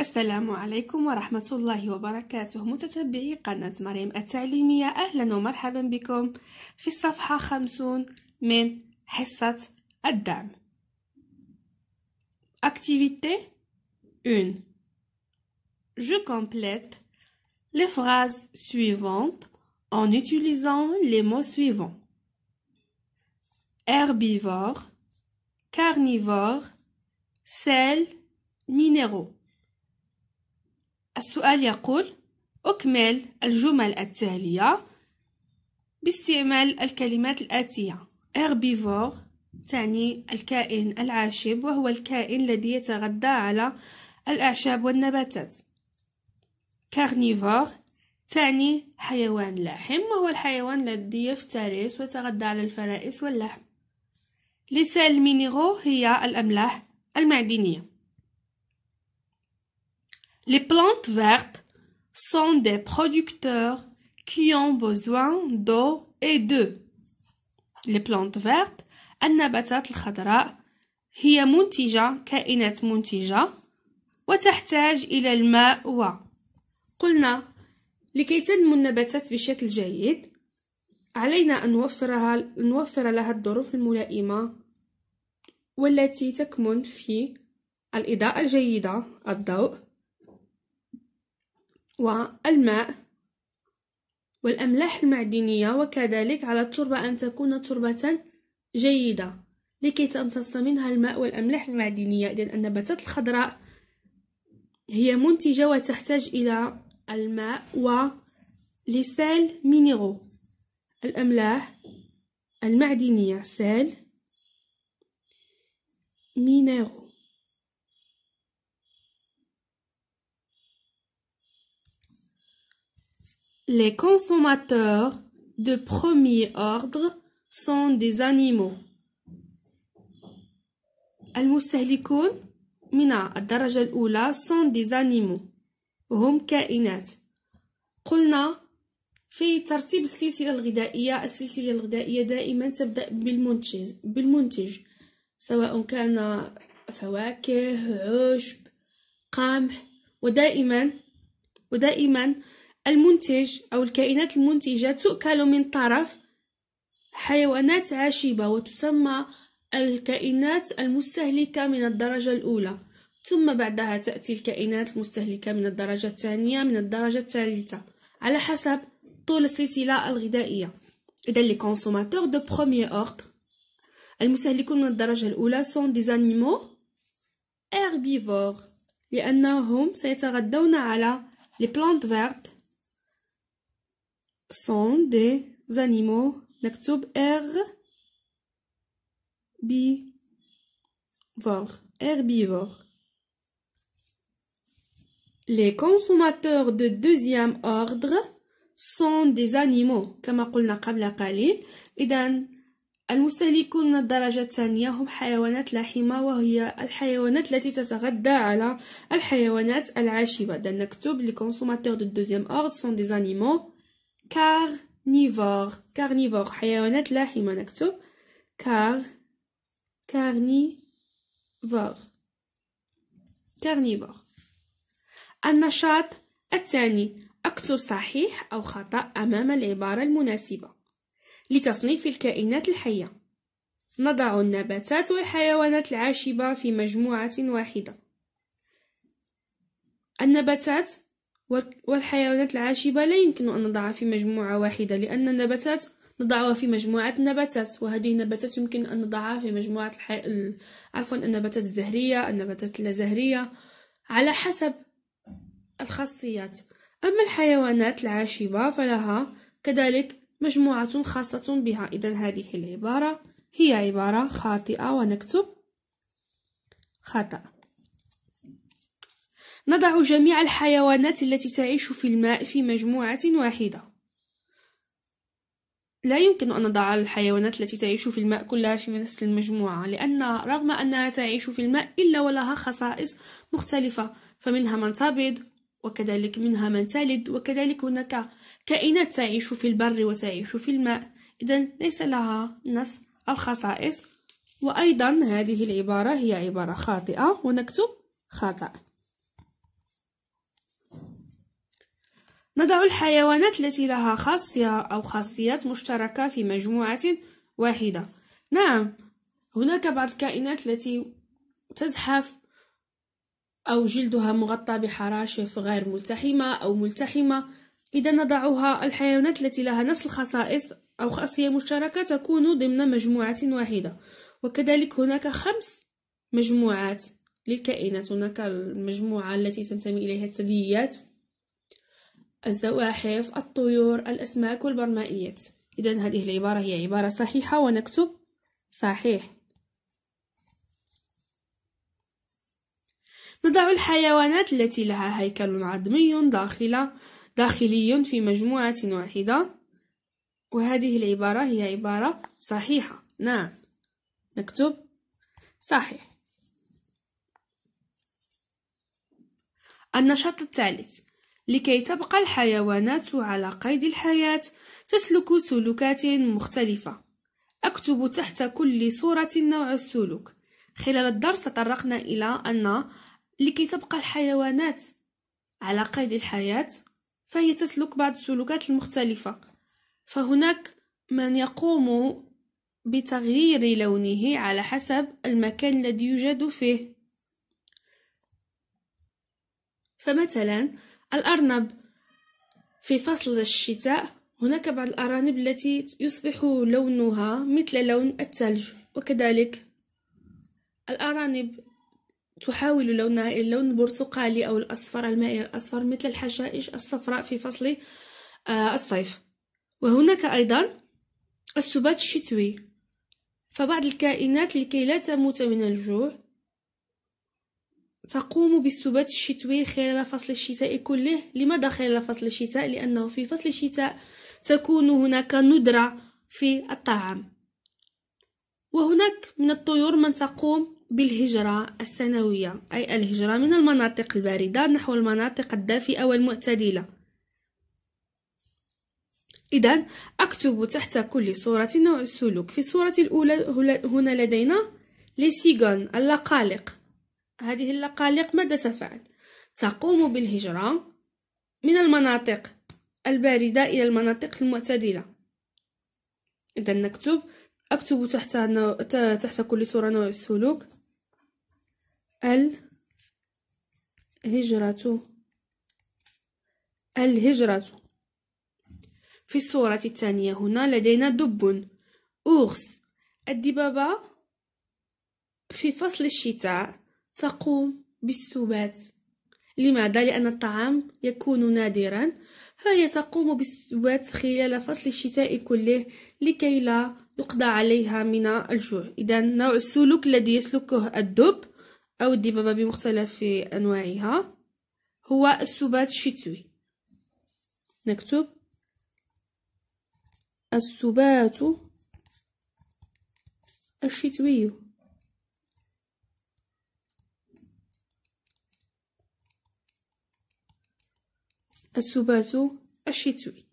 السلام عليكم ورحمة الله وبركاته متتبعي قناة مريم التعليمية أهلا ومرحبا بكم في الصفحة خمسون من حصة الدعم Activité 1 Je complète les phrases suivantes en utilisant les mots suivants. Herbivore, carnivore, sel, minéraux. السؤال يقول أكمل الجمل التالية باستعمال الكلمات الآتية herbivore تعني الكائن العاشب وهو الكائن الذي يتغذى على الأعشاب والنباتات carnivore تعني حيوان لاحم وهو الحيوان الذي يفترس ويتغذى على الفرائس واللحم لسال مينيرو هي الأملاح المعدنية Les plantes vertes sont des producteurs qui ont besoin d'eau et d'eau. Les plantes vertes النباتات الخضراء هي منتجة كائنات منتجة وتحتاج إلى الماء و قلنا لكي تنمو النباتات بشكل جيد علينا أن نوفرها نوفر لها الظروف الملائمة والتي تكمن في الإضاءة الجيدة الضوء والماء والأملاح المعدنية وكذلك على التربة أن تكون تربة جيدة لكي تمتص منها الماء والأملاح المعدنية لأن النباتات الخضراء هي منتجة وتحتاج إلى الماء ولسال سال مينيرو الأملاح المعدنية سال مينيرو Les consommateurs de premier ordre sont des animaux. المستهلكون من الدرجة الأولى sont des animaux هم كائنات قلنا في ترتيب السلسلة الغذائية السلسلة الغذائية دائما تبدأ بالمنتج بالمنتج سواء كان فواكه عشب قمح ودائما ودائما المنتج أو الكائنات المنتجة تؤكل من طرف حيوانات عاشبة وتسمى الكائنات المستهلكة من الدرجة الأولى ثم بعدها تأتي الكائنات المستهلكة من الدرجة الثانية من الدرجة الثالثة على حسب طول السلسلة الغذائية إذا لي كونسوماتور دو بروميير أوردر المستهلكون من الدرجة الأولى سون دي زانيمو هيربيفور لأنهم سيتغذون على لي بلانت فيرت sont des animaux. نكتب R B. herbivore. Les consommateurs de deuxième ordre sont des animaux كما قلنا قبل قليل إذن المستهلكون الدرجة الثانية هم حيوانات لاحمة وهي الحيوانات التي تتغذى على الحيوانات العاشبة إذا نكتب les consommateurs de deuxième ordre sont des animaux كارنيفور كارنيفور حيوانات لاحمة نكتب كار كارنيفور كارنيفور النشاط الثاني اكتب صحيح أو خطأ أمام العبارة المناسبة لتصنيف الكائنات الحية نضع النباتات والحيوانات العاشبة في مجموعة واحدة النباتات والحيوانات العاشبة لا يمكن أن نضعها في مجموعة واحدة لأن النباتات نضعها في مجموعة نباتات وهذه النباتات يمكن أن نضعها في مجموعة الحي... عفوا النباتات الزهرية النباتات اللازهرية على حسب الخاصيات أما الحيوانات العاشبة فلها كذلك مجموعة خاصة بها إذا هذه العبارة هي عبارة خاطئة ونكتب خطأ نضع جميع الحيوانات التي تعيش في الماء في مجموعة واحدة. لا يمكن أن نضع الحيوانات التي تعيش في الماء كلها في نفس المجموعة لأن رغم أنها تعيش في الماء إلا ولها خصائص مختلفة فمنها من تبيض وكذلك منها من تلد وكذلك هناك كائنات تعيش في البر وتعيش في الماء إذا ليس لها نفس الخصائص وأيضا هذه العبارة هي عبارة خاطئة ونكتب خطأ نضع الحيوانات التي لها خاصية أو خاصيات مشتركة في مجموعة واحدة نعم هناك بعض الكائنات التي تزحف أو جلدها مغطى بحراشف غير ملتحمة أو ملتحمة إذا نضعها الحيوانات التي لها نفس الخصائص أو خاصية مشتركة تكون ضمن مجموعة واحدة وكذلك هناك خمس مجموعات للكائنات هناك المجموعة التي تنتمي إليها الثدييات الزواحف الطيور الأسماك والبرمائيات إذا هذه العبارة هي عبارة صحيحة ونكتب صحيح نضع الحيوانات التي لها هيكل عظمي داخل داخلي في مجموعة واحدة وهذه العبارة هي عبارة صحيحة نعم نكتب صحيح النشاط الثالث لكي تبقى الحيوانات على قيد الحياة تسلك سلوكات مختلفة أكتب تحت كل صورة نوع السلوك خلال الدرس تطرقنا إلى أن لكي تبقى الحيوانات على قيد الحياة فهي تسلك بعض السلوكات المختلفة فهناك من يقوم بتغيير لونه على حسب المكان الذي يوجد فيه فمثلا الأرنب في فصل الشتاء هناك بعض الأرانب التي يصبح لونها مثل لون الثلج وكذلك الأرانب تحاول لونها إلى اللون البرتقالي أو الأصفر المائل الأصفر مثل الحشائش الصفراء في فصل آه، الصيف وهناك أيضا السبات الشتوي فبعض الكائنات لكي لا تموت من الجوع تقوم بالسبات الشتوي خلال فصل الشتاء كله لماذا خلال فصل الشتاء لأنه في فصل الشتاء تكون هناك ندرة في الطعام وهناك من الطيور من تقوم بالهجرة السنوية أي الهجرة من المناطق الباردة نحو المناطق الدافئة والمعتدلة إذا أكتب تحت كل صورة نوع السلوك في الصورة الأولى هنا لدينا ليسيغون اللقالق هذه اللقالق ماذا تفعل تقوم بالهجرة من المناطق الباردة إلى المناطق المعتدلة إذا نكتب أكتب تحت تحت كل صورة نوع السلوك الهجرة الهجرة في الصورة الثانية هنا لدينا دب أوغس الدبابة في فصل الشتاء تقوم بالسبات لماذا؟ لأن الطعام يكون نادرا فهي تقوم بالسبات خلال فصل الشتاء كله لكي لا يقضى عليها من الجوع إذا نوع السلوك الذي يسلكه الدب أو الدبابة بمختلف أنواعها هو السبات الشتوي نكتب السبات الشتوي السبات الشيتسوي